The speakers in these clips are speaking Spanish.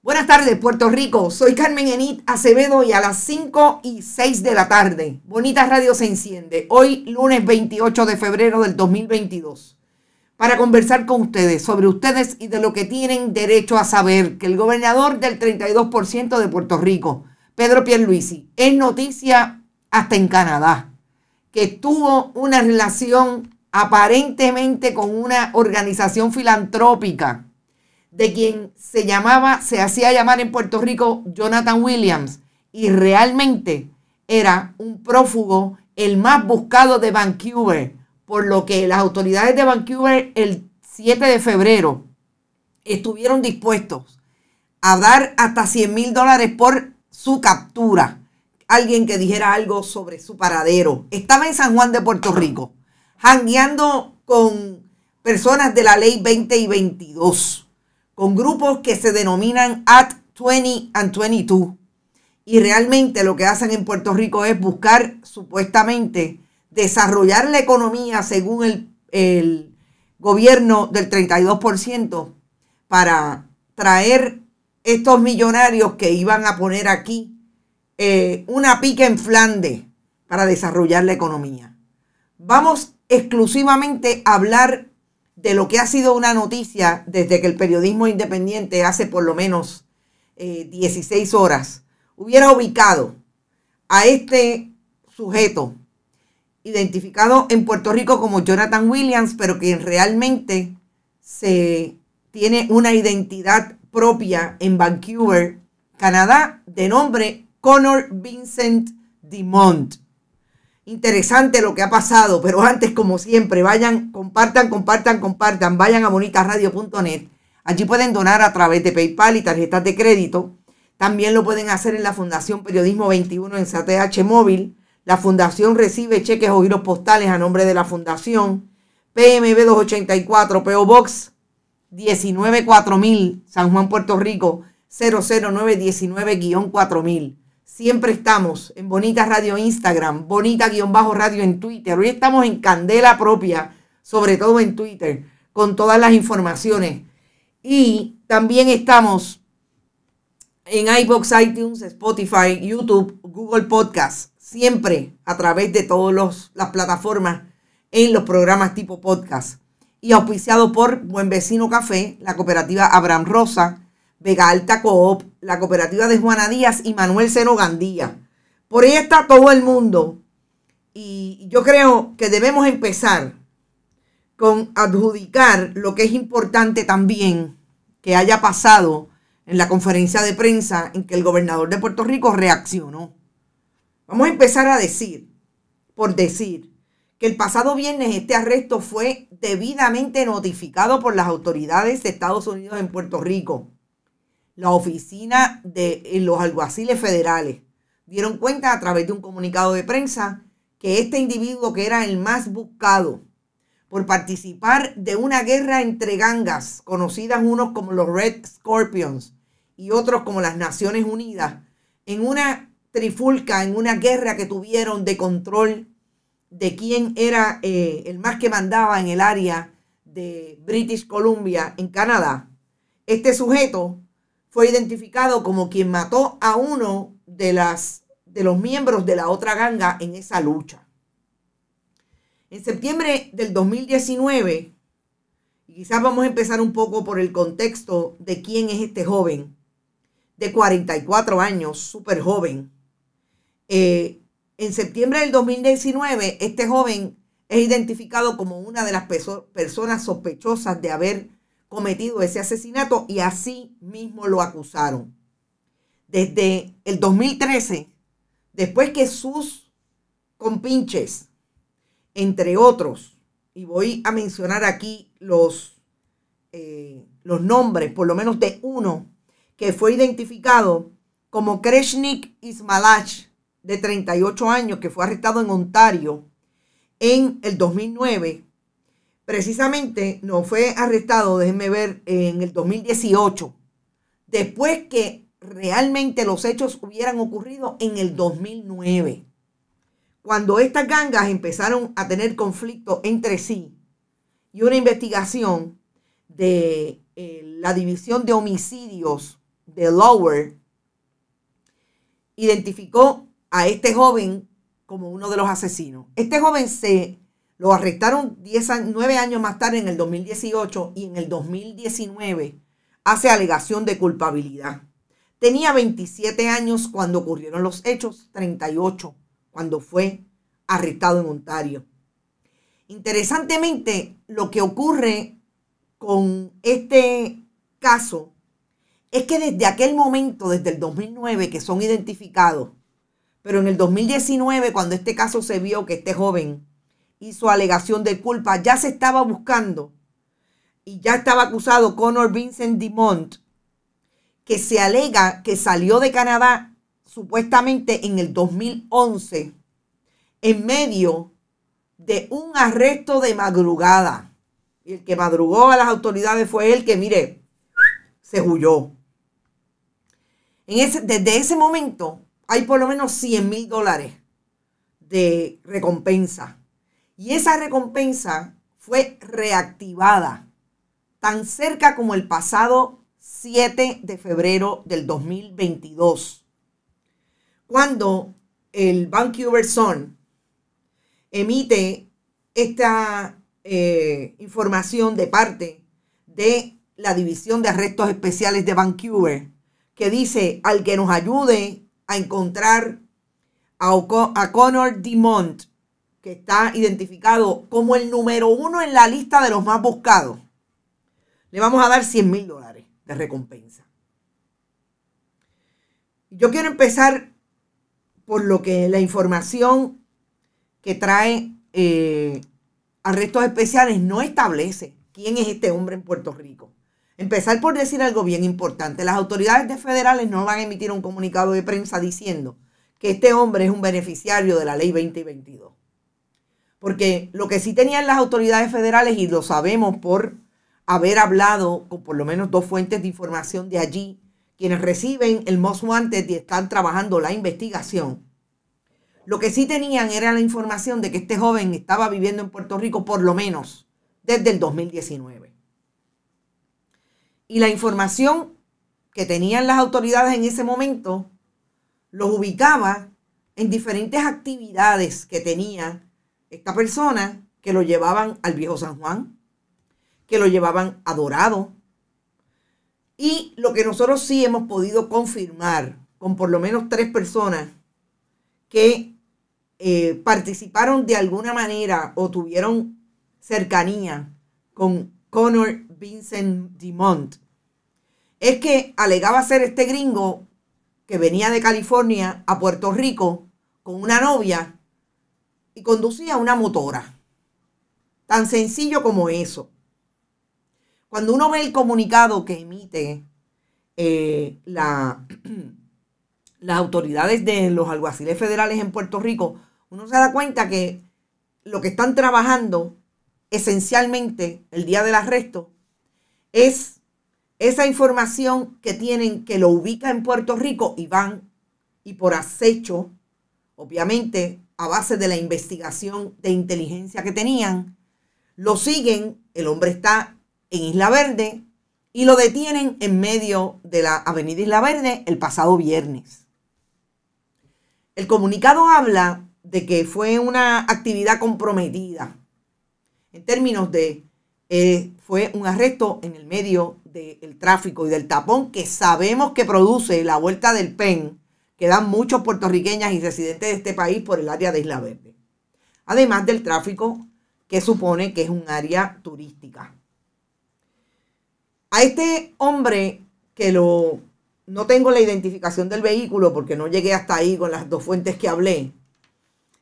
Buenas tardes, Puerto Rico. Soy Carmen Enid Acevedo y a las 5 y 6 de la tarde, Bonita Radio se enciende. Hoy, lunes 28 de febrero del 2022. Para conversar con ustedes sobre ustedes y de lo que tienen derecho a saber, que el gobernador del 32% de Puerto Rico, Pedro Pierluisi, es noticia hasta en Canadá, que tuvo una relación aparentemente con una organización filantrópica de quien se llamaba, se hacía llamar en Puerto Rico Jonathan Williams, y realmente era un prófugo, el más buscado de Vancouver, por lo que las autoridades de Vancouver el 7 de febrero estuvieron dispuestos a dar hasta 100 mil dólares por su captura. Alguien que dijera algo sobre su paradero. Estaba en San Juan de Puerto Rico, jangueando con personas de la ley 20 y 22 con grupos que se denominan At 20 and 22. Y realmente lo que hacen en Puerto Rico es buscar supuestamente desarrollar la economía según el, gobierno del 32% para traer estos millonarios que iban a poner aquí eh, una pica en Flandes para desarrollar la economía. Vamos exclusivamente a hablar de lo que ha sido una noticia desde que el periodismo independiente hace por lo menos 16 eh, horas hubiera ubicado a este sujeto identificado en Puerto Rico como Jonathan Williams, pero que realmente se tiene una identidad propia en Vancouver, Canadá, de nombre Connor Vincent DeMont interesante lo que ha pasado, pero antes, como siempre, vayan, compartan, compartan, compartan, vayan a bonitasradio.net. Allí pueden donar a través de PayPal y tarjetas de crédito. También lo pueden hacer en la Fundación Periodismo 21 en SATH Móvil. La Fundación recibe cheques o giros postales a nombre de la Fundación. PMB 284 PO Box 194000 San Juan, Puerto Rico 00919-4000. Siempre estamos en Bonita Radio Instagram, Bonita-Radio en Twitter. Hoy estamos en Candela propia, sobre todo en Twitter, con todas las informaciones. Y también estamos en iBox, iTunes, Spotify, YouTube, Google Podcast. Siempre a través de todas las plataformas en los programas tipo podcast. Y auspiciado por Buen Vecino Café, la cooperativa Abraham Rosa Vega Alta Coop, la cooperativa de Juana Díaz y Manuel Seno Gandía. Por ahí está todo el mundo. Y yo creo que debemos empezar con adjudicar lo que es importante también que haya pasado en la conferencia de prensa en que el gobernador de Puerto Rico reaccionó. Vamos a empezar a decir, por decir, que el pasado viernes este arresto fue debidamente notificado por las autoridades de Estados Unidos en Puerto Rico la oficina de eh, los alguaciles federales dieron cuenta a través de un comunicado de prensa que este individuo que era el más buscado por participar de una guerra entre gangas, conocidas unos como los Red Scorpions y otros como las Naciones Unidas, en una trifulca, en una guerra que tuvieron de control de quién era eh, el más que mandaba en el área de British Columbia, en Canadá. Este sujeto fue identificado como quien mató a uno de, las, de los miembros de la otra ganga en esa lucha. En septiembre del 2019, y quizás vamos a empezar un poco por el contexto de quién es este joven, de 44 años, súper joven. Eh, en septiembre del 2019, este joven es identificado como una de las personas sospechosas de haber cometido ese asesinato y así mismo lo acusaron. Desde el 2013, después que sus compinches, entre otros, y voy a mencionar aquí los, eh, los nombres, por lo menos de uno, que fue identificado como Kreshnik Ismalach, de 38 años, que fue arrestado en Ontario en el 2009 precisamente no fue arrestado, déjenme ver, en el 2018, después que realmente los hechos hubieran ocurrido en el 2009, cuando estas gangas empezaron a tener conflicto entre sí y una investigación de eh, la división de homicidios de Lower identificó a este joven como uno de los asesinos. Este joven se lo arrestaron nueve años más tarde, en el 2018 y en el 2019, hace alegación de culpabilidad. Tenía 27 años cuando ocurrieron los hechos, 38 cuando fue arrestado en Ontario. Interesantemente, lo que ocurre con este caso es que desde aquel momento, desde el 2009, que son identificados, pero en el 2019, cuando este caso se vio que este joven hizo alegación de culpa. Ya se estaba buscando y ya estaba acusado Connor Vincent dimont que se alega que salió de Canadá supuestamente en el 2011 en medio de un arresto de madrugada. Y el que madrugó a las autoridades fue el que, mire, se huyó. En ese, desde ese momento hay por lo menos 100 mil dólares de recompensa y esa recompensa fue reactivada tan cerca como el pasado 7 de febrero del 2022, cuando el Vancouver Sun emite esta eh, información de parte de la División de Arrestos Especiales de Vancouver, que dice al que nos ayude a encontrar a, Connor DeMont está identificado como el número uno en la lista de los más buscados, le vamos a dar 100 mil dólares de recompensa. Yo quiero empezar por lo que la información que trae eh, arrestos especiales no establece quién es este hombre en Puerto Rico. Empezar por decir algo bien importante. Las autoridades federales no van a emitir un comunicado de prensa diciendo que este hombre es un beneficiario de la ley 2022. Porque lo que sí tenían las autoridades federales, y lo sabemos por haber hablado con por lo menos dos fuentes de información de allí, quienes reciben el Most antes y están trabajando la investigación. Lo que sí tenían era la información de que este joven estaba viviendo en Puerto Rico por lo menos desde el 2019. Y la información que tenían las autoridades en ese momento los ubicaba en diferentes actividades que tenía esta persona que lo llevaban al viejo San Juan, que lo llevaban adorado. Y lo que nosotros sí hemos podido confirmar con por lo menos tres personas que eh, participaron de alguna manera o tuvieron cercanía con Connor Vincent DeMont, es que alegaba ser este gringo que venía de California a Puerto Rico con una novia y conducía una motora. Tan sencillo como eso. Cuando uno ve el comunicado que emite eh, la, las autoridades de los alguaciles federales en Puerto Rico, uno se da cuenta que lo que están trabajando esencialmente el día del arresto es esa información que tienen que lo ubica en Puerto Rico y van y por acecho, obviamente, a base de la investigación de inteligencia que tenían. Lo siguen, el hombre está en Isla Verde y lo detienen en medio de la avenida Isla Verde el pasado viernes. El comunicado habla de que fue una actividad comprometida en términos de eh, fue un arresto en el medio del tráfico y del tapón que sabemos que produce la vuelta del PEN quedan muchos puertorriqueñas y residentes de este país por el área de Isla Verde. Además del tráfico que supone que es un área turística. A este hombre que lo no tengo la identificación del vehículo porque no llegué hasta ahí con las dos fuentes que hablé,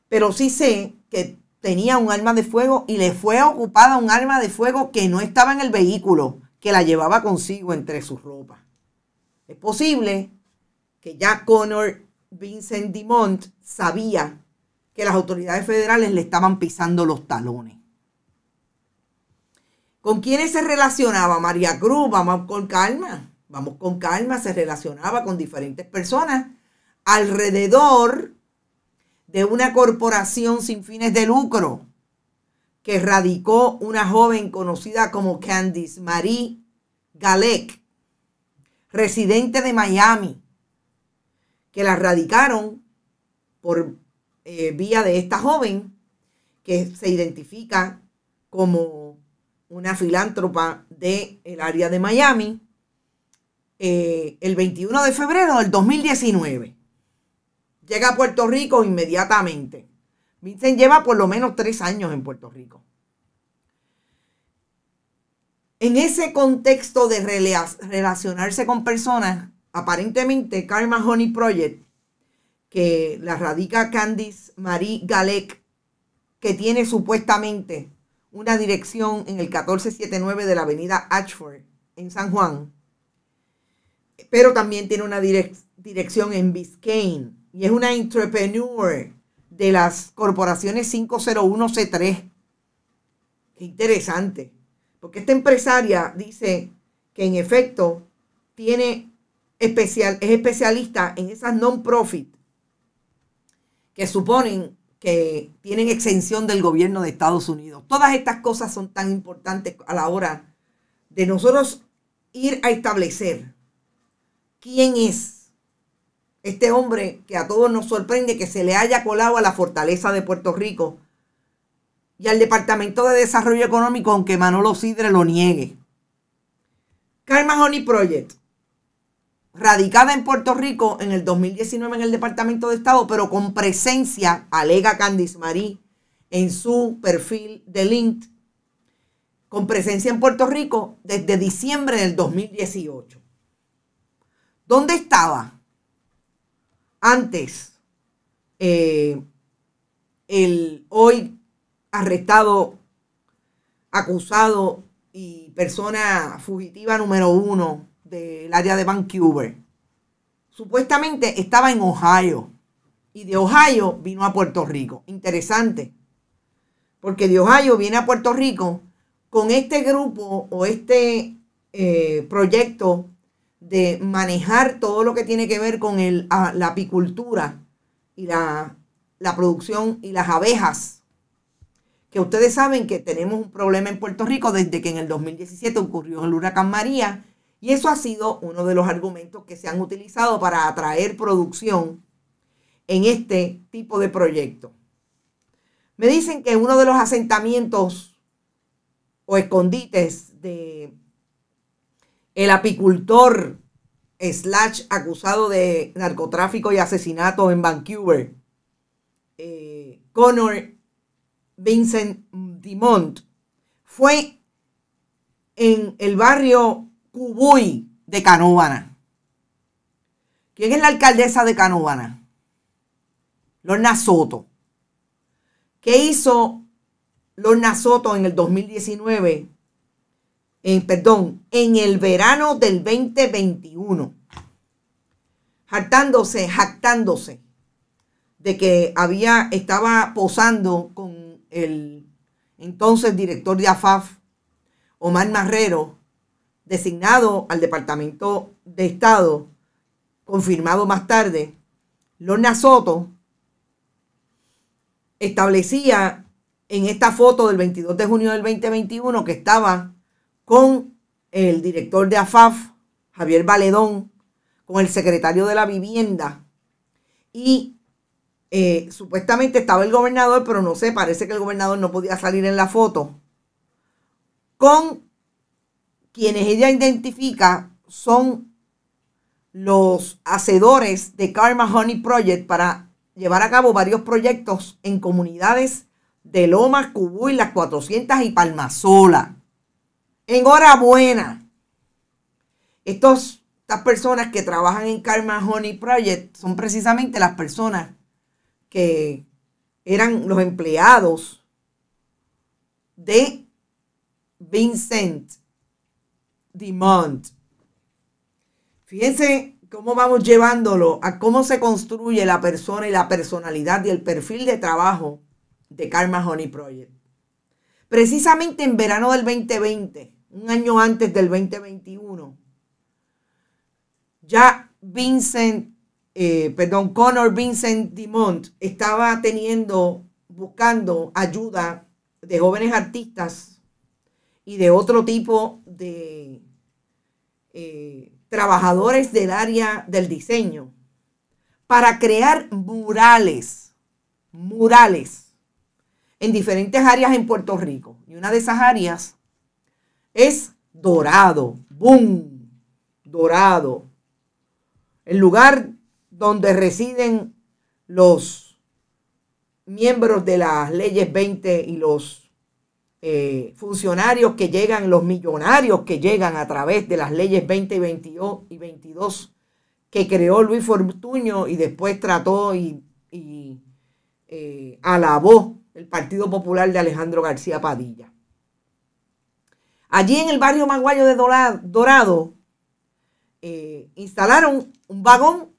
pero sí sé que tenía un arma de fuego y le fue ocupada un arma de fuego que no estaba en el vehículo, que la llevaba consigo entre sus ropas. Es posible que ya Connor Vincent Dimont sabía que las autoridades federales le estaban pisando los talones. ¿Con quiénes se relacionaba María Cruz? Vamos con calma, vamos con calma, se relacionaba con diferentes personas alrededor de una corporación sin fines de lucro que radicó una joven conocida como Candice Marie Galec, residente de Miami, que la radicaron por eh, vía de esta joven que se identifica como una filántropa del el área de Miami, eh, el 21 de febrero del 2019. Llega a Puerto Rico inmediatamente. Vincent lleva por lo menos tres años en Puerto Rico. En ese contexto de relacionarse con personas aparentemente Karma Honey Project, que la radica Candice Marie Galec, que tiene supuestamente una dirección en el 1479 de la avenida Ashford, en San Juan, pero también tiene una dirección en Biscayne y es una entrepreneur de las corporaciones 501C3. Qué interesante, porque esta empresaria dice que en efecto tiene especial, es especialista en esas non-profit que suponen que tienen exención del gobierno de Estados Unidos. Todas estas cosas son tan importantes a la hora de nosotros ir a establecer quién es este hombre que a todos nos sorprende que se le haya colado a la fortaleza de Puerto Rico y al Departamento de Desarrollo Económico, aunque Manolo Sidre lo niegue. Karma Honey Project radicada en Puerto Rico en el 2019 en el Departamento de Estado, pero con presencia, alega Candice Marí, en su perfil de LinkedIn, con presencia en Puerto Rico desde diciembre del 2018. ¿Dónde estaba antes eh, el hoy arrestado, acusado y persona fugitiva número uno del área de Vancouver. Supuestamente estaba en Ohio y de Ohio vino a Puerto Rico. Interesante, porque de Ohio viene a Puerto Rico con este grupo o este eh, proyecto de manejar todo lo que tiene que ver con la apicultura y la, la producción y las abejas. Que ustedes saben que tenemos un problema en Puerto Rico desde que en el 2017 ocurrió el huracán María y eso ha sido uno de los argumentos que se han utilizado para atraer producción en este tipo de proyecto. Me dicen que uno de los asentamientos o escondites de el apicultor slash acusado de narcotráfico y asesinato en Vancouver, eh, Connor Vincent Dimont, fue en el barrio Cubuy de Canóbana. ¿Quién es la alcaldesa de Canóvana? Lorna Soto. ¿Qué hizo Lorna Soto en el 2019? perdón, en el verano del 2021. Jactándose, jactándose de que había, estaba posando con el entonces director de AFAF, Omar Marrero, designado al Departamento de Estado, confirmado más tarde, Lorna Soto, establecía en esta foto del 22 de junio del 2021 que estaba con el director de AFAF, Javier Valedón, con el secretario de la vivienda y eh, supuestamente estaba el gobernador, pero no sé, parece que el gobernador no podía salir en la foto, con quienes ella identifica son los hacedores de Karma Honey Project para llevar a cabo varios proyectos en comunidades de Loma, Cubú y las 400 y Palmasola. Enhorabuena. estas personas que trabajan en Karma Honey Project son precisamente las personas que eran los empleados de Vincent demand. Fíjense cómo vamos llevándolo a cómo se construye la persona y la personalidad y el perfil de trabajo de Karma Honey Project. Precisamente en verano del 2020, un año antes del 2021, ya Vincent, eh, perdón, Connor Vincent Dimont estaba teniendo, buscando ayuda de jóvenes artistas y de otro tipo de eh, trabajadores del área del diseño para crear murales, murales en diferentes áreas en Puerto Rico. Y una de esas áreas es Dorado, boom, Dorado, el lugar donde residen los miembros de las leyes 20 y los eh, funcionarios que llegan, los millonarios que llegan a través de las leyes 20 y 22, que creó Luis Fortuño y después trató y, eh, alabó el Partido Popular de Alejandro García Padilla. Allí en el barrio Maguayo de Dorado eh, instalaron un vagón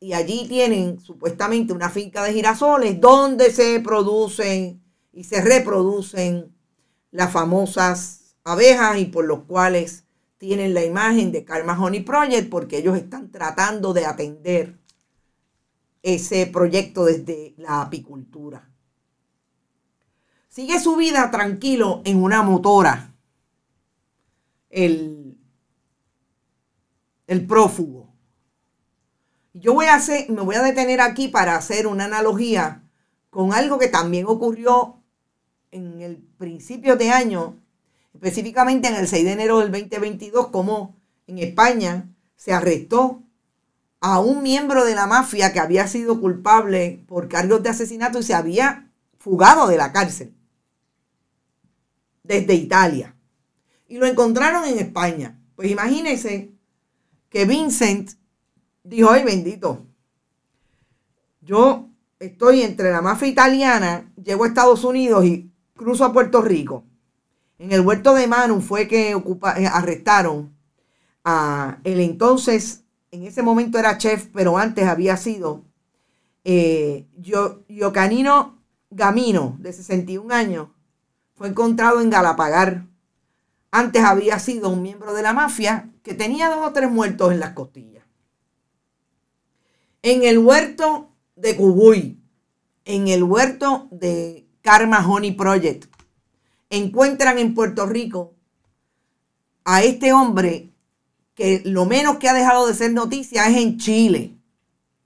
y allí tienen supuestamente una finca de girasoles donde se producen y se reproducen las famosas abejas y por los cuales tienen la imagen de Karma Honey Project porque ellos están tratando de atender ese proyecto desde la apicultura. Sigue su vida tranquilo en una motora. El, el prófugo. Yo voy a hacer, me voy a detener aquí para hacer una analogía con algo que también ocurrió en el principios de año, específicamente en el 6 de enero del 2022, como en España se arrestó a un miembro de la mafia que había sido culpable por cargos de asesinato y se había fugado de la cárcel desde Italia. Y lo encontraron en España. Pues imagínense que Vincent dijo, ay bendito, yo estoy entre la mafia italiana, llego a Estados Unidos y cruzo a Puerto Rico. En el huerto de Manu fue que eh, arrestaron a el entonces, en ese momento era chef, pero antes había sido eh, Yo, Yocanino Gamino, de 61 años, fue encontrado en Galapagar. Antes había sido un miembro de la mafia que tenía dos o tres muertos en las costillas. En el huerto de Cubuy, en el huerto de Karma Honey Project. Encuentran en Puerto Rico a este hombre que lo menos que ha dejado de ser noticia es en Chile.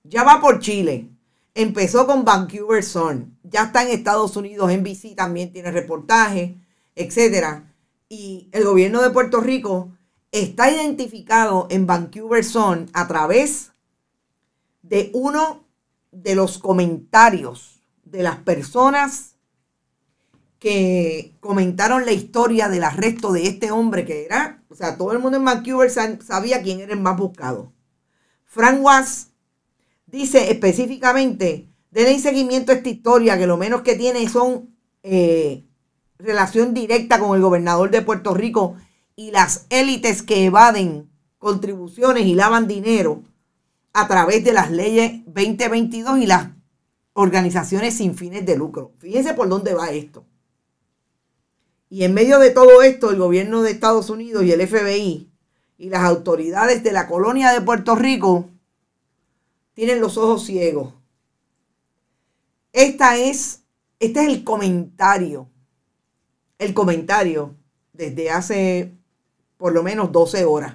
Ya va por Chile. Empezó con Vancouver Sun. Ya está en Estados Unidos. en NBC también tiene reportajes, etc. Y el gobierno de Puerto Rico está identificado en Vancouver Sun a través de uno de los comentarios de las personas que comentaron la historia del arresto de este hombre que era, o sea, todo el mundo en Vancouver sabía quién era el más buscado. Frank Was dice específicamente, denle seguimiento a esta historia que lo menos que tiene son eh, relación directa con el gobernador de Puerto Rico y las élites que evaden contribuciones y lavan dinero a través de las leyes 2022 y las organizaciones sin fines de lucro. Fíjense por dónde va esto. Y en medio de todo esto, el gobierno de Estados Unidos y el FBI y las autoridades de la colonia de Puerto Rico tienen los ojos ciegos. Esta es, este es el comentario, el comentario desde hace por lo menos 12 horas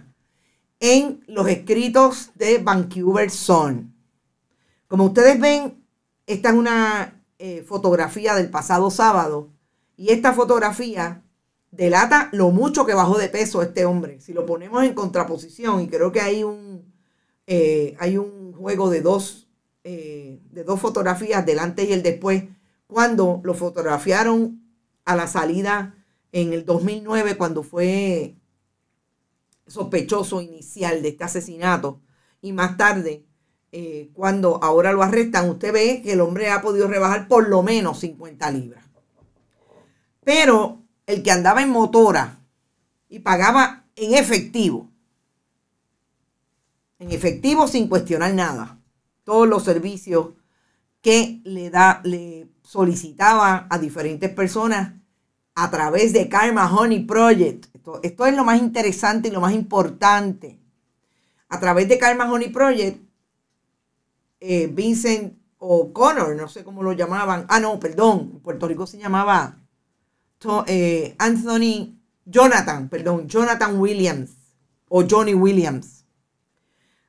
en los escritos de Vancouver Sun. Como ustedes ven, esta es una eh, fotografía del pasado sábado y esta fotografía delata lo mucho que bajó de peso este hombre. Si lo ponemos en contraposición, y creo que hay un, eh, hay un juego de dos, eh, de dos fotografías, delante y el después, cuando lo fotografiaron a la salida en el 2009, cuando fue sospechoso inicial de este asesinato, y más tarde, eh, cuando ahora lo arrestan, usted ve que el hombre ha podido rebajar por lo menos 50 libras. Pero el que andaba en motora y pagaba en efectivo, en efectivo sin cuestionar nada, todos los servicios que le, da, le solicitaba a diferentes personas a través de Karma Honey Project. Esto, es lo más interesante y lo más importante. A través de Karma Honey Project, eh, Vincent O'Connor, no sé cómo lo llamaban. Ah, no, perdón, en Puerto Rico se llamaba eh, Anthony, Jonathan, perdón, Jonathan Williams o Johnny Williams.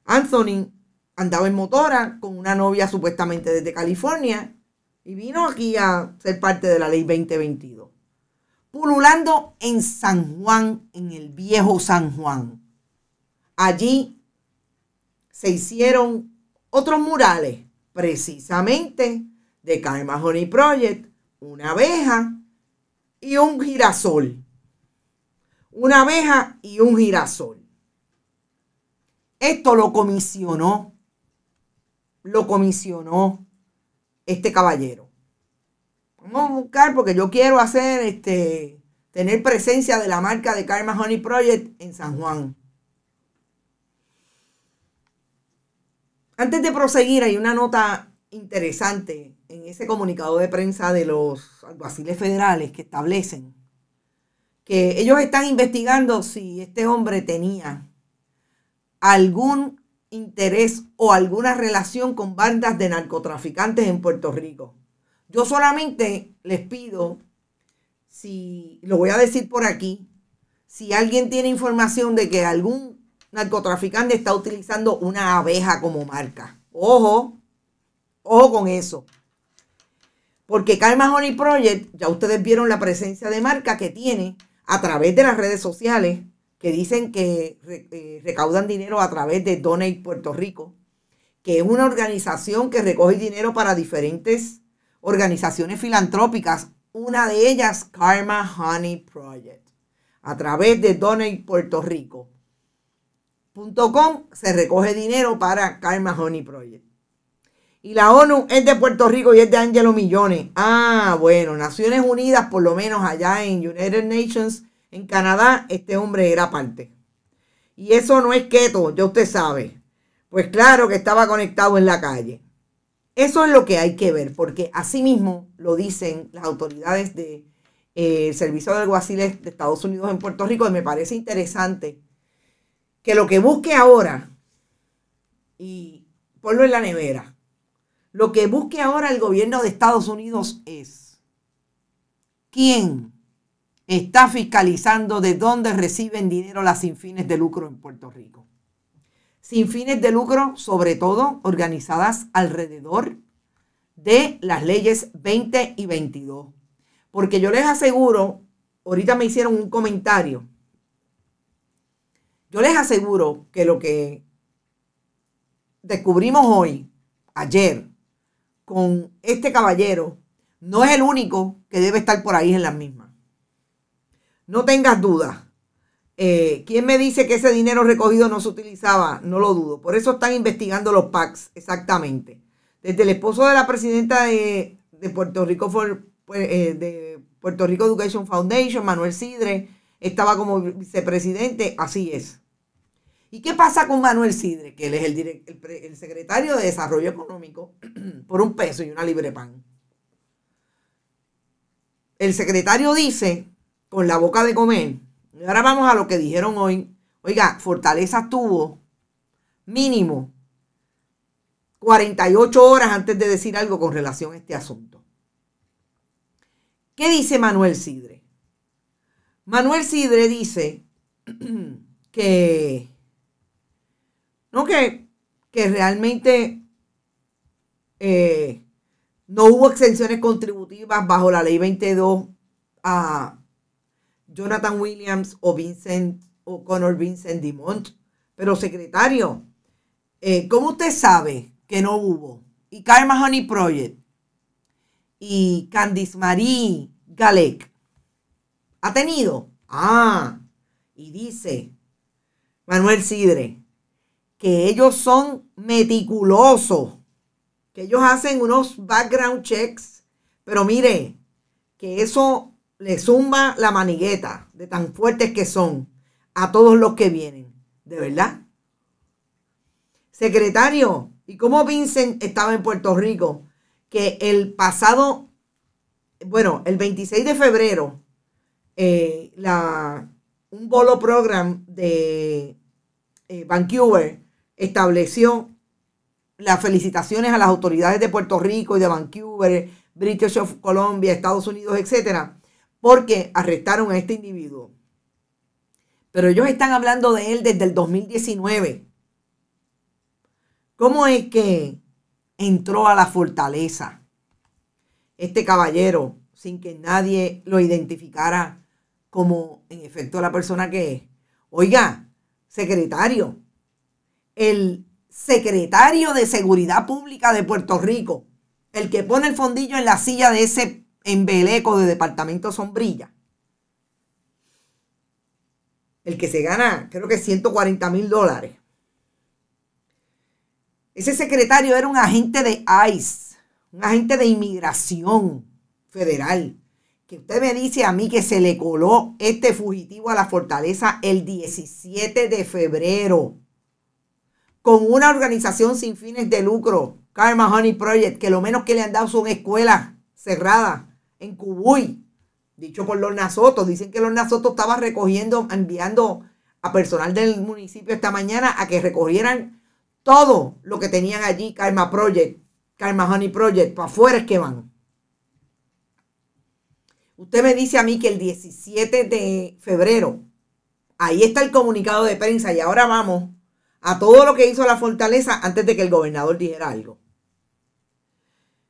Anthony andaba en motora con una novia supuestamente desde California y vino aquí a ser parte de la ley 2022. Pululando en San Juan, en el viejo San Juan. Allí se hicieron otros murales, precisamente de Karma Honey Project, una abeja y un girasol. Una abeja y un girasol. Esto lo comisionó, lo comisionó este caballero. Vamos a buscar porque yo quiero hacer este, tener presencia de la marca de Karma Honey Project en San Juan. Antes de proseguir, hay una nota interesante en ese comunicado de prensa de los alguaciles federales que establecen que ellos están investigando si este hombre tenía algún interés o alguna relación con bandas de narcotraficantes en Puerto Rico. Yo solamente les pido, si lo voy a decir por aquí, si alguien tiene información de que algún narcotraficante está utilizando una abeja como marca. Ojo, ojo con eso. Porque Karma Honey Project, ya ustedes vieron la presencia de marca que tiene a través de las redes sociales, que dicen que eh, recaudan dinero a través de Donate Puerto Rico, que es una organización que recoge dinero para diferentes organizaciones filantrópicas, una de ellas Karma Honey Project, a través de Donate Puerto Rico. se recoge dinero para Karma Honey Project. Y la ONU es de Puerto Rico y es de Angelo Millones. Ah, bueno, Naciones Unidas, por lo menos allá en United Nations, en Canadá, este hombre era parte. Y eso no es keto, ya usted sabe. Pues claro que estaba conectado en la calle. Eso es lo que hay que ver, porque así mismo lo dicen las autoridades del de, eh, Servicio de Alguaciles de Estados Unidos en Puerto Rico, y me parece interesante que lo que busque ahora, y ponlo en la nevera, lo que busque ahora el gobierno de Estados Unidos es quién está fiscalizando de dónde reciben dinero las sin fines de lucro en Puerto Rico. Sin fines de lucro, sobre todo organizadas alrededor de las leyes 20 y 22. Porque yo les aseguro, ahorita me hicieron un comentario, yo les aseguro que lo que descubrimos hoy, ayer, con este caballero no es el único que debe estar por ahí en las mismas. No tengas dudas. Eh, ¿Quién me dice que ese dinero recogido no se utilizaba? No lo dudo. Por eso están investigando los PACs, exactamente. Desde el esposo de la presidenta de, Puerto Rico pues, eh, de Puerto Rico Education Foundation, Manuel Sidre, estaba como vicepresidente, así es. ¿Y qué pasa con Manuel Sidre, que él es el, secretario de Desarrollo Económico, por un peso y una libre pan? El secretario dice, con la boca de comer, y ahora vamos a lo que dijeron hoy, oiga, Fortaleza tuvo mínimo 48 horas antes de decir algo con relación a este asunto. ¿Qué dice Manuel Sidre? Manuel Sidre dice que ¿no? Que, realmente eh, no hubo exenciones contributivas bajo la ley 22 a Jonathan Williams o Vincent o Connor Vincent Dimont. Pero secretario, eh, ¿cómo usted sabe que no hubo? Y Karma Honey Project y Candice Marie Galec. ¿Ha tenido? Ah, y dice Manuel Sidre, que ellos son meticulosos, que ellos hacen unos background checks, pero mire, que eso le zumba la manigueta de tan fuertes que son a todos los que vienen, de verdad. Secretario, ¿y cómo Vincent estaba en Puerto Rico? Que el pasado, bueno, el 26 de febrero, eh, la, un bolo program de eh, Vancouver estableció las felicitaciones a las autoridades de Puerto Rico y de Vancouver, British of Columbia, Estados Unidos, etcétera, porque arrestaron a este individuo. Pero ellos están hablando de él desde el 2019. ¿Cómo es que entró a la fortaleza este caballero sin que nadie lo identificara como en efecto la persona que es? Oiga, secretario, el secretario de Seguridad Pública de Puerto Rico, el que pone el fondillo en la silla de ese embeleco de Departamento Sombrilla, el que se gana creo que 140 mil dólares. Ese secretario era un agente de ICE, un agente de inmigración federal, que usted me dice a mí que se le coló este fugitivo a la fortaleza el 17 de febrero con una organización sin fines de lucro, Karma Honey Project, que lo menos que le han dado son escuelas cerradas en Cubuy, dicho por los Nasotos. Dicen que los Nasotos estaban recogiendo, enviando a personal del municipio esta mañana a que recogieran todo lo que tenían allí, Karma Project, Karma Honey Project, para afuera es que van. Usted me dice a mí que el 17 de febrero, ahí está el comunicado de prensa y ahora vamos a todo lo que hizo la fortaleza antes de que el gobernador dijera algo.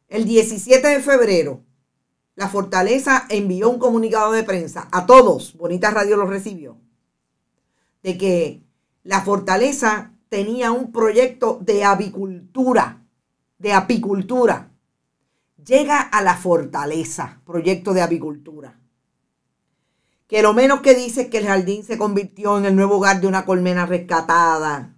El 17 de febrero, la fortaleza envió un comunicado de prensa a todos, Bonita Radio lo recibió, de que la fortaleza tenía un proyecto de avicultura, de apicultura. Llega a la fortaleza, proyecto de avicultura. Que lo menos que dice es que el jardín se convirtió en el nuevo hogar de una colmena rescatada,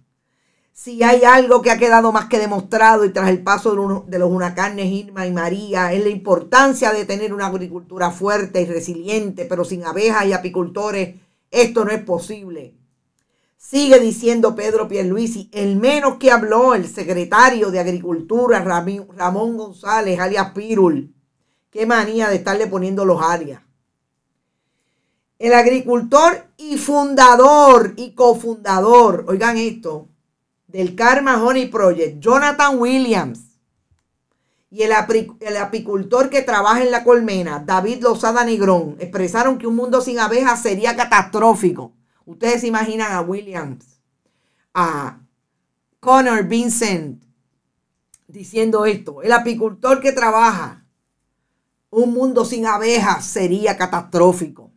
si hay algo que ha quedado más que demostrado y tras el paso de, los huracanes Irma y María es la importancia de tener una agricultura fuerte y resiliente, pero sin abejas y apicultores, esto no es posible. Sigue diciendo Pedro Pierluisi, el menos que habló el secretario de Agricultura Ramón González, alias Pirul. Qué manía de estarle poniendo los alias. El agricultor y fundador y cofundador, oigan esto, del Karma Honey Project, Jonathan Williams, y el, apicultor que trabaja en la colmena, David Lozada Negrón, expresaron que un mundo sin abejas sería catastrófico. Ustedes se imaginan a Williams, a Connor Vincent, diciendo esto. El apicultor que trabaja, un mundo sin abejas sería catastrófico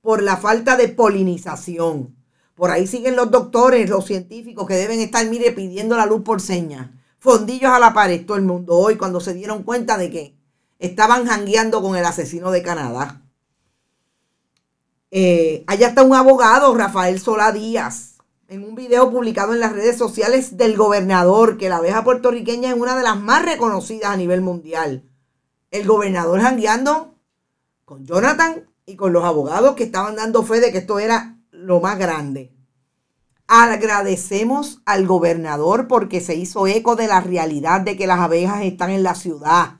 por la falta de polinización. Por ahí siguen los doctores, los científicos que deben estar, mire, pidiendo la luz por señas. Fondillos a la pared, todo el mundo hoy, cuando se dieron cuenta de que estaban jangueando con el asesino de Canadá. Eh, allá está un abogado, Rafael Solá Díaz, en un video publicado en las redes sociales del gobernador, que la abeja puertorriqueña es una de las más reconocidas a nivel mundial. El gobernador jangueando con Jonathan y con los abogados que estaban dando fe de que esto era lo más grande. Agradecemos al gobernador porque se hizo eco de la realidad de que las abejas están en la ciudad.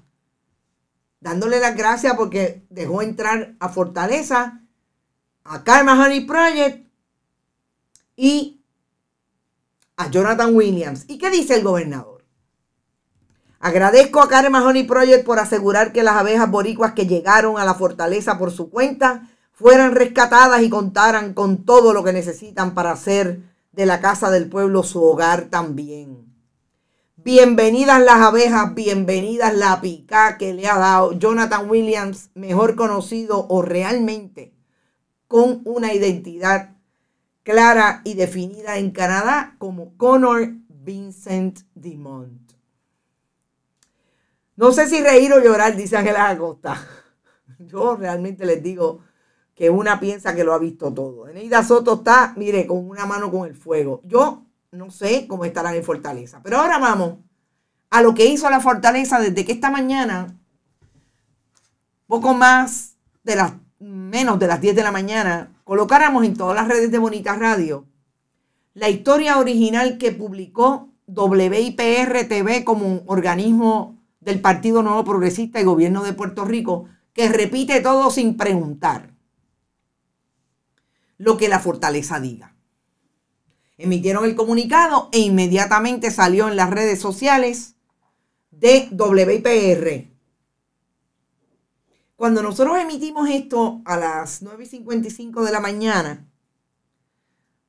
Dándole las gracias porque dejó entrar a Fortaleza, a Karma Honey Project y a Jonathan Williams. ¿Y qué dice el gobernador? Agradezco a Karma Honey Project por asegurar que las abejas boricuas que llegaron a la fortaleza por su cuenta fueran rescatadas y contaran con todo lo que necesitan para hacer de la casa del pueblo su hogar también. Bienvenidas las abejas, bienvenidas la pica que le ha dado Jonathan Williams, mejor conocido o realmente con una identidad clara y definida en Canadá como Connor Vincent dimont No sé si reír o llorar, dice Ángela Agosta. Yo realmente les digo, que una piensa que lo ha visto todo. Eneida Soto está, mire, con una mano con el fuego. Yo no sé cómo estarán en Fortaleza. Pero ahora vamos a lo que hizo la Fortaleza desde que esta mañana, poco más de las, menos de las 10 de la mañana, colocáramos en todas las redes de Bonita Radio la historia original que publicó WIPR TV como un organismo del Partido Nuevo Progresista y Gobierno de Puerto Rico, que repite todo sin preguntar lo que la fortaleza diga. Emitieron el comunicado e inmediatamente salió en las redes sociales de WIPR. Cuando nosotros emitimos esto a las 9.55 de la mañana,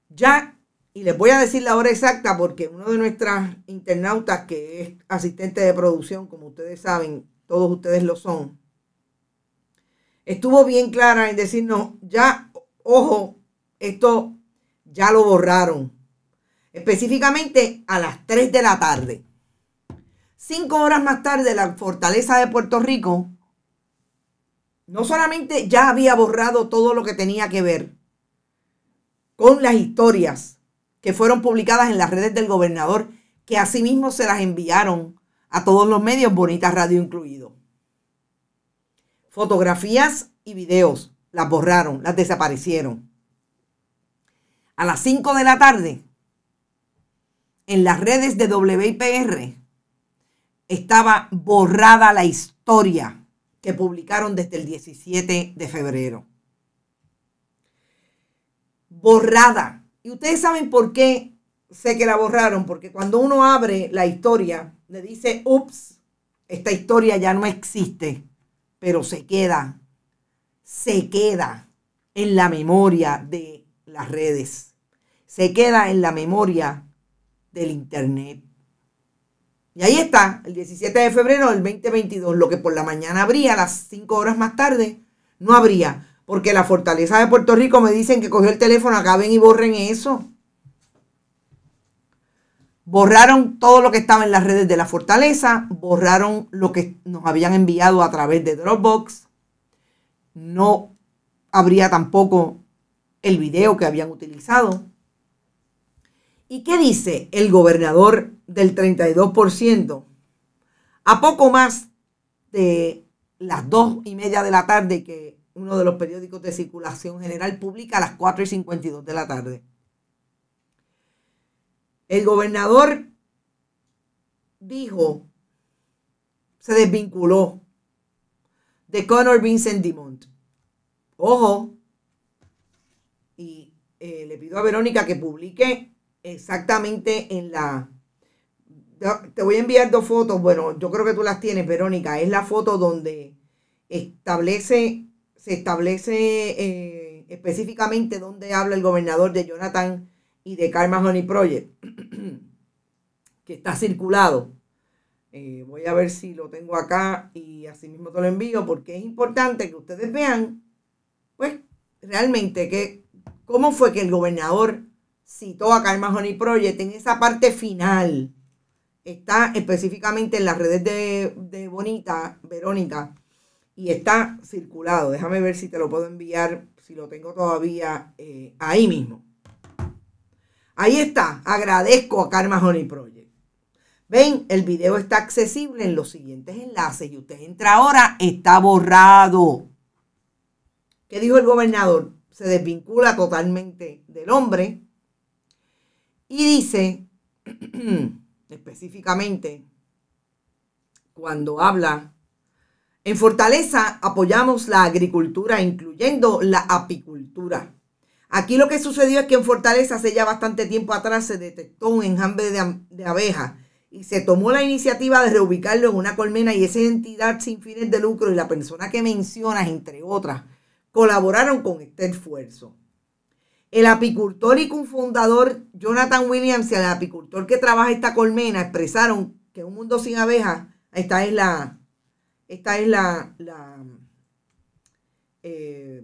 ya, y les voy a decir la hora exacta porque uno de nuestras internautas que es asistente de producción, como ustedes saben, todos ustedes lo son, estuvo bien clara en decirnos, ya, ojo, esto ya lo borraron. Específicamente a las 3 de la tarde. Cinco horas más tarde, la fortaleza de Puerto Rico no solamente ya había borrado todo lo que tenía que ver con las historias que fueron publicadas en las redes del gobernador, que asimismo se las enviaron a todos los medios, Bonita Radio incluido. Fotografías y videos las borraron, las desaparecieron a las 5 de la tarde, en las redes de WIPR, estaba borrada la historia que publicaron desde el 17 de febrero. Borrada. Y ustedes saben por qué sé que la borraron, porque cuando uno abre la historia, le dice, ups, esta historia ya no existe, pero se queda, se queda en la memoria de las redes se queda en la memoria del Internet. Y ahí está, el 17 de febrero del 2022, lo que por la mañana habría, las 5 horas más tarde, no habría. Porque la fortaleza de Puerto Rico me dicen que cogió el teléfono, acaben y borren eso. Borraron todo lo que estaba en las redes de la fortaleza, borraron lo que nos habían enviado a través de Dropbox. No habría tampoco el video que habían utilizado. ¿Y qué dice el gobernador del 32%? A poco más de las dos y media de la tarde que uno de los periódicos de circulación general publica a las 4 y 52 de la tarde. El gobernador dijo, se desvinculó de Connor Vincent Dimont. Ojo, y eh, le pidió a Verónica que publique exactamente en la... Te voy a enviar dos fotos, bueno, yo creo que tú las tienes, Verónica. Es la foto donde establece, se establece eh, específicamente donde habla el gobernador de Jonathan y de Karma Honey Project, que está circulado. Eh, voy a ver si lo tengo acá y así mismo te lo envío porque es importante que ustedes vean, pues, realmente cómo fue que el gobernador citó a Karma Honey Project en esa parte final. Está específicamente en las redes de, Bonita, Verónica, y está circulado. Déjame ver si te lo puedo enviar, si lo tengo todavía eh, ahí mismo. Ahí está. Agradezco a Karma Honey Project. Ven, el video está accesible en los siguientes enlaces y usted entra ahora, está borrado. ¿Qué dijo el gobernador? Se desvincula totalmente del hombre y dice específicamente, cuando habla, en Fortaleza apoyamos la agricultura, incluyendo la apicultura. Aquí lo que sucedió es que en Fortaleza hace ya bastante tiempo atrás se detectó un enjambre de, abejas y se tomó la iniciativa de reubicarlo en una colmena y esa entidad sin fines de lucro y la persona que mencionas, entre otras, colaboraron con este esfuerzo. El apicultor y cofundador Jonathan Williams y el apicultor que trabaja esta colmena expresaron que un mundo sin abejas, esta es la, esta es la, eh,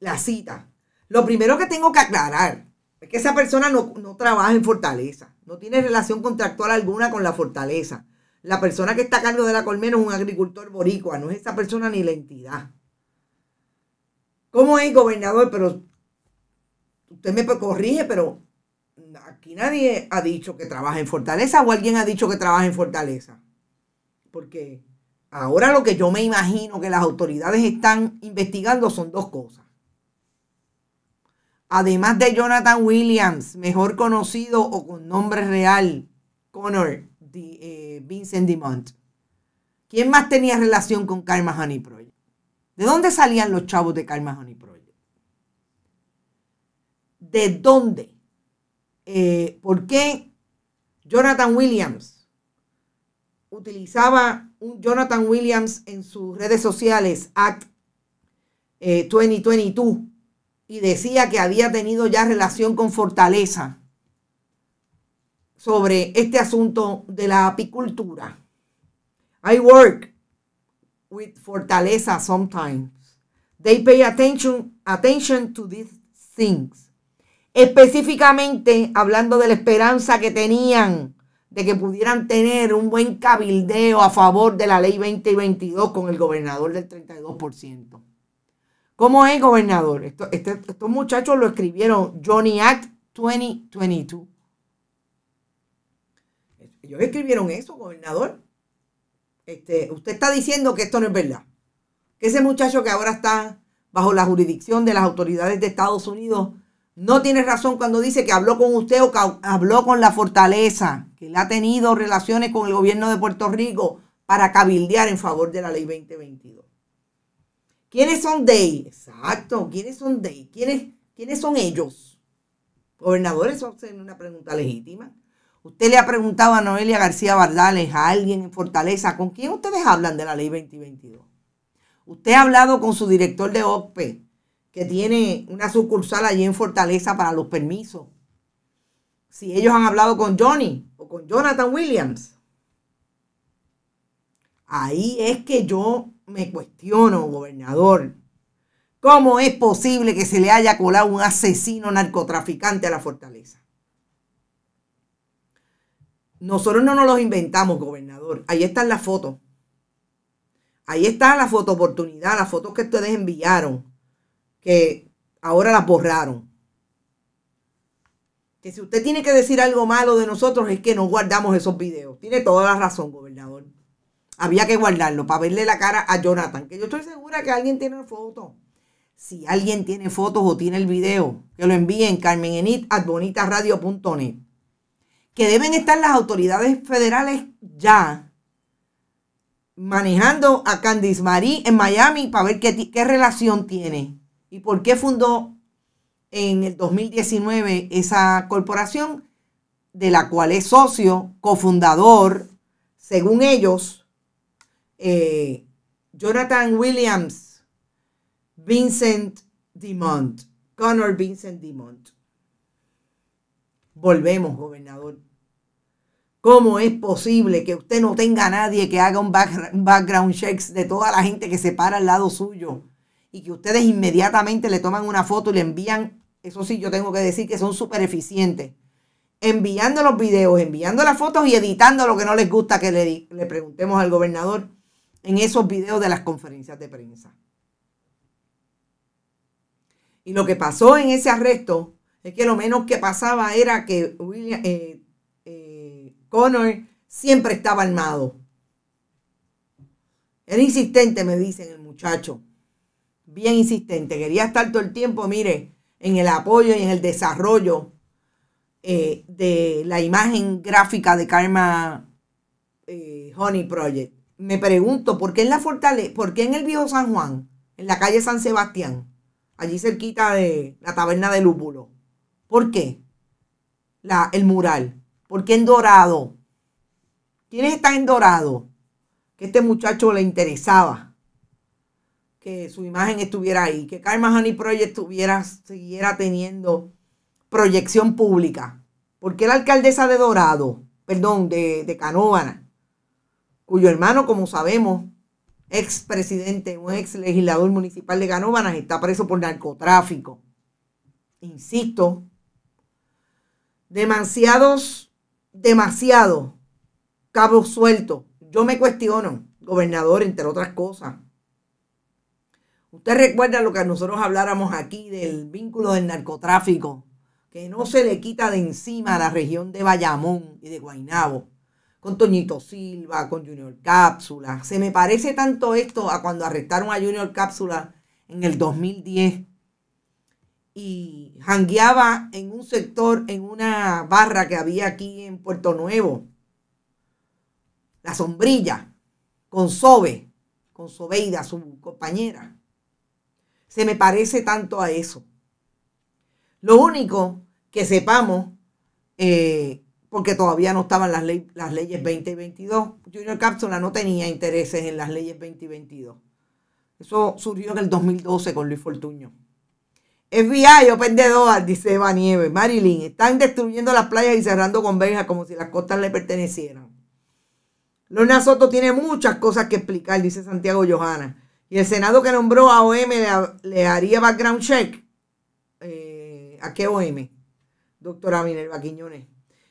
la, cita. Lo primero que tengo que aclarar es que esa persona no, no trabaja en Fortaleza, no tiene relación contractual alguna con la Fortaleza. La persona que está a cargo de la colmena es un agricultor boricua, no es esa persona ni la entidad. ¿Cómo es gobernador? Pero usted me corrige, pero aquí nadie ha dicho que trabaja en Fortaleza o alguien ha dicho que trabaja en Fortaleza. Porque ahora lo que yo me imagino que las autoridades están investigando son dos cosas. Además de Jonathan Williams, mejor conocido o con nombre real, Connor de, eh, Vincent DeMont. ¿Quién más tenía relación con Karma Honey Project? ¿De dónde salían los chavos de Karma Honey Project? de dónde, eh, por qué Jonathan Williams utilizaba un Jonathan Williams en sus redes sociales, Act 2022, eh, y decía que había tenido ya relación con Fortaleza sobre este asunto de la apicultura. I work with Fortaleza sometimes. They pay attention, attention to these things. Específicamente hablando de la esperanza que tenían de que pudieran tener un buen cabildeo a favor de la ley 2022 y con el gobernador del 32%. ¿Cómo es gobernador? Este, estos muchachos lo escribieron Johnny Act 2022. Ellos escribieron eso, gobernador. Este, usted está diciendo que esto no es verdad. Que ese muchacho que ahora está bajo la jurisdicción de las autoridades de Estados Unidos no tiene razón cuando dice que habló con usted o habló con la fortaleza, que le ha tenido relaciones con el gobierno de Puerto Rico para cabildear en favor de la ley 2022. ¿Quiénes son de Exacto, ¿quiénes son de ¿Quiénes, ¿Quiénes son ellos? Gobernadores, eso es una pregunta legítima. Usted le ha preguntado a Noelia García Vardales a alguien en Fortaleza, ¿con quién ustedes hablan de la ley 2022? Usted ha hablado con su director de OPE, que tiene una sucursal allí en Fortaleza para los permisos. Si ellos han hablado con Johnny o con Jonathan Williams, ahí es que yo me cuestiono, gobernador, ¿cómo es posible que se le haya colado un asesino narcotraficante a la fortaleza? Nosotros no nos los inventamos, gobernador. Ahí están las fotos. Ahí está la foto oportunidad, las fotos que ustedes enviaron que ahora la borraron. Que si usted tiene que decir algo malo de nosotros es que no guardamos esos videos. Tiene toda la razón, gobernador. Había que guardarlo para verle la cara a Jonathan, que yo estoy segura que alguien tiene fotos. Si alguien tiene fotos o tiene el video, que lo envíen carmenenit.bonitasradio.net. Que deben estar las autoridades federales ya manejando a Candice Marí en Miami para ver qué, qué relación tiene ¿Y por qué fundó en el 2019 esa corporación? De la cual es socio, cofundador, según ellos, eh, Jonathan Williams, Vincent Dimont, Connor Vincent Dimont. Volvemos, gobernador. ¿Cómo es posible que usted no tenga a nadie que haga un, background checks de toda la gente que se para al lado suyo? y que ustedes inmediatamente le toman una foto y le envían, eso sí, yo tengo que decir que son súper eficientes, enviando los videos, enviando las fotos y editando lo que no les gusta que le, le preguntemos al gobernador en esos videos de las conferencias de prensa. Y lo que pasó en ese arresto es que lo menos que pasaba era que eh, eh, Connor siempre estaba armado. Era insistente, me dicen el muchacho bien insistente, quería estar todo el tiempo, mire, en el apoyo y en el desarrollo eh, de la imagen gráfica de Karma eh, Honey Project. Me pregunto, ¿por qué en la fortaleza, por qué en el viejo San Juan, en la calle San Sebastián, allí cerquita de la taberna de Lúpulo? ¿Por qué? La, el mural. ¿Por qué en dorado? ¿Quiénes están en dorado? Que este muchacho le interesaba que su imagen estuviera ahí, que Karma Honey Project siguiera teniendo proyección pública. Porque la alcaldesa de Dorado, perdón, de, de cuyo hermano, como sabemos, ex presidente, un ex legislador municipal de Canóvanas, está preso por narcotráfico. Insisto, demasiados, demasiados cabos sueltos. Yo me cuestiono, gobernador, entre otras cosas, Usted recuerda lo que nosotros habláramos aquí del vínculo del narcotráfico, que no se le quita de encima a la región de Bayamón y de Guaynabo con Toñito Silva, con Junior Cápsula. Se me parece tanto esto a cuando arrestaron a Junior Cápsula en el 2010 y jangueaba en un sector, en una barra que había aquí en Puerto Nuevo, la sombrilla, con Sobe, con Sobeida, su compañera se me parece tanto a eso. Lo único que sepamos, eh, porque todavía no estaban las, leyes 20 y 22, Junior Cápsula no tenía intereses en las leyes 20 y 22. Eso surgió en el 2012 con Luis Fortuño. FBI, Open the dice Eva Nieves. Marilyn, están destruyendo las playas y cerrando converjas como si las costas le pertenecieran. Lorna Soto tiene muchas cosas que explicar, dice Santiago Johanna. Y el Senado que nombró a OM le, haría background check. Eh, ¿A qué OM? Doctora Minerva Quiñones.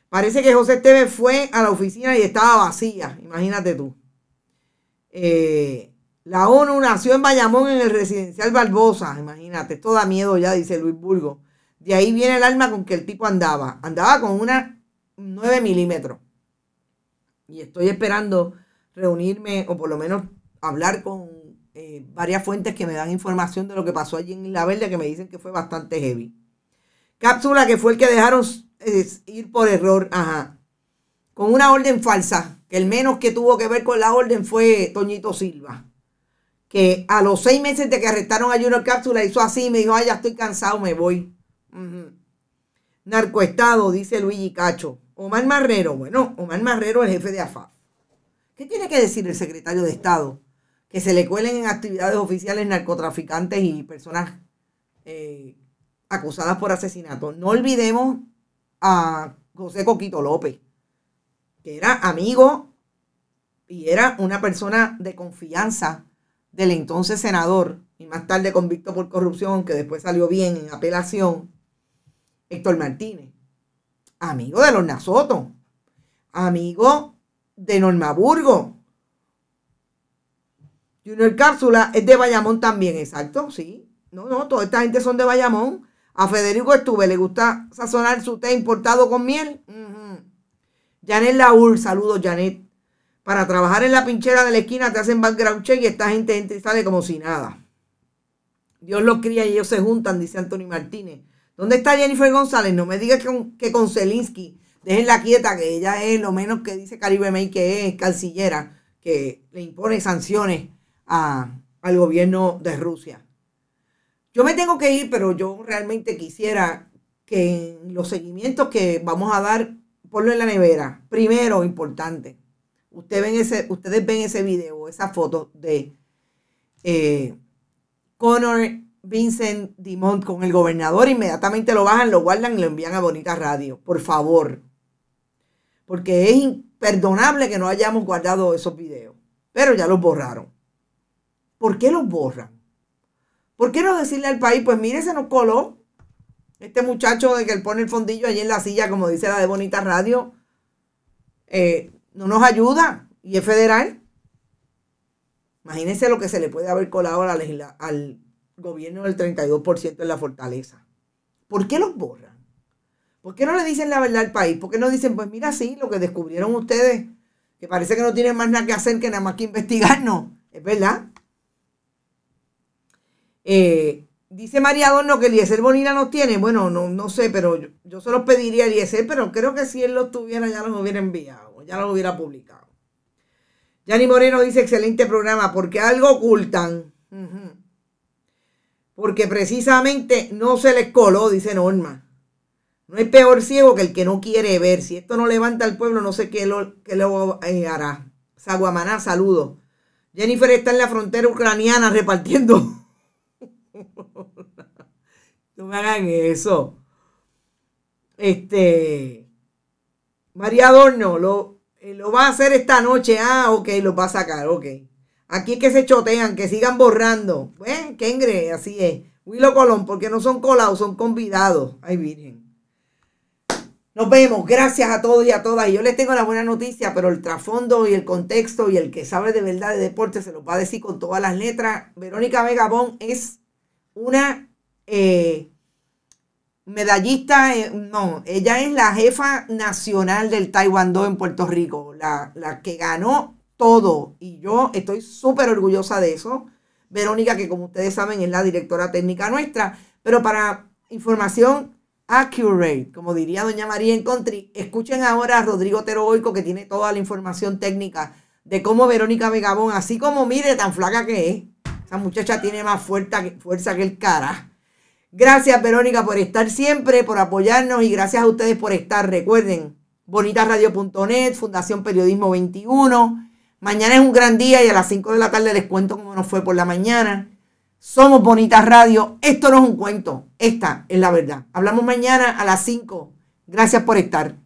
Parece que José Esteves fue a la oficina y estaba vacía, imagínate tú. Eh, la ONU nació en Bayamón en el residencial Barbosa, imagínate, todo da miedo ya, dice Luis Burgo. De ahí viene el alma con que el tipo andaba. Andaba con una 9 milímetros. Y estoy esperando reunirme o por lo menos hablar con eh, varias fuentes que me dan información de lo que pasó allí en La Verde que me dicen que fue bastante heavy. Cápsula que fue el que dejaron eh, ir por error, ajá, con una orden falsa, que el menos que tuvo que ver con la orden fue Toñito Silva, que a los seis meses de que arrestaron a Junior Cápsula hizo así, me dijo, ay, ya estoy cansado, me voy. Narcoestado, dice Luigi Cacho. Omar Marrero, bueno, Omar Marrero, el jefe de AFA. ¿Qué tiene que decir el secretario de Estado que se le cuelen en actividades oficiales narcotraficantes y personas eh, acusadas por asesinato. No olvidemos a José Coquito López, que era amigo y era una persona de confianza del entonces senador y más tarde convicto por corrupción, que después salió bien en apelación, Héctor Martínez, amigo de los Nasotos, amigo de Norma Burgo, Junior Cápsula es de Bayamón también, exacto, sí. No, no, toda esta gente son de Bayamón. A Federico Estuve le gusta sazonar su té importado con miel. Janet Laúl, saludos Janet. Para trabajar en la pinchera de la esquina te hacen background check y esta gente entra y sale como si nada. Dios los cría y ellos se juntan, dice Anthony Martínez. ¿Dónde está Jennifer González? No me digas que con, que con Zelinsky. Déjenla quieta, que ella es lo menos que dice Caribe May, que es cancillera, que le impone sanciones al gobierno de Rusia. Yo me tengo que ir, pero yo realmente quisiera que los seguimientos que vamos a dar, ponlo en la nevera. Primero, importante, usted ese, ustedes ven ese video, esa foto de eh, Connor Vincent Dimont con el gobernador, inmediatamente lo bajan, lo guardan y lo envían a Bonita Radio. Por favor. Porque es imperdonable que no hayamos guardado esos videos. Pero ya los borraron. ¿Por qué los borran? ¿Por qué no decirle al país, pues mire, se nos coló este muchacho de que él pone el fondillo allí en la silla, como dice la de Bonita Radio, eh, no nos ayuda y es federal? Imagínense lo que se le puede haber colado a al gobierno del 32% en la fortaleza. ¿Por qué los borran? ¿Por qué no le dicen la verdad al país? ¿Por qué no dicen, pues mira, sí, lo que descubrieron ustedes, que parece que no tienen más nada que hacer que nada más que investigarnos? Es verdad. Eh, dice María Adorno que Eliezer Bonilla no tiene. Bueno, no, no sé, pero yo, yo, se los pediría a Eliezer, pero creo que si él lo tuviera ya los hubiera enviado, ya lo hubiera publicado. Yanni Moreno dice, excelente programa, porque algo ocultan. Porque precisamente no se les coló, dice Norma. No hay peor ciego que el que no quiere ver. Si esto no levanta al pueblo, no sé qué lo, qué eh, hará. Saguamaná, saludos. Jennifer está en la frontera ucraniana repartiendo no me hagan eso. Este. María Adorno, lo, eh, lo va a hacer esta noche. Ah, ok, lo va a sacar, ok. Aquí que se chotean, que sigan borrando. Bueno, engre, así es. Willow Colón, porque no son colados, son convidados. Ay, virgen. Nos vemos. Gracias a todos y a todas. Y yo les tengo la buena noticia, pero el trasfondo y el contexto y el que sabe de verdad de deporte se lo va a decir con todas las letras. Verónica Vegabón es una eh, medallista, eh, no, ella es la jefa nacional del Taekwondo en Puerto Rico, la, que ganó todo. Y yo estoy súper orgullosa de eso. Verónica, que como ustedes saben es la directora técnica nuestra, pero para información accurate, como diría doña María en escuchen ahora a Rodrigo Teroico, que tiene toda la información técnica de cómo Verónica Megabón, así como mire tan flaca que es, muchacha tiene más fuerza, fuerza que el cara. Gracias Verónica por estar siempre, por apoyarnos y gracias a ustedes por estar. Recuerden, bonitasradio.net, Fundación Periodismo 21. Mañana es un gran día y a las 5 de la tarde les cuento cómo nos fue por la mañana. Somos Bonitas Radio. Esto no es un cuento. Esta es la verdad. Hablamos mañana a las 5. Gracias por estar.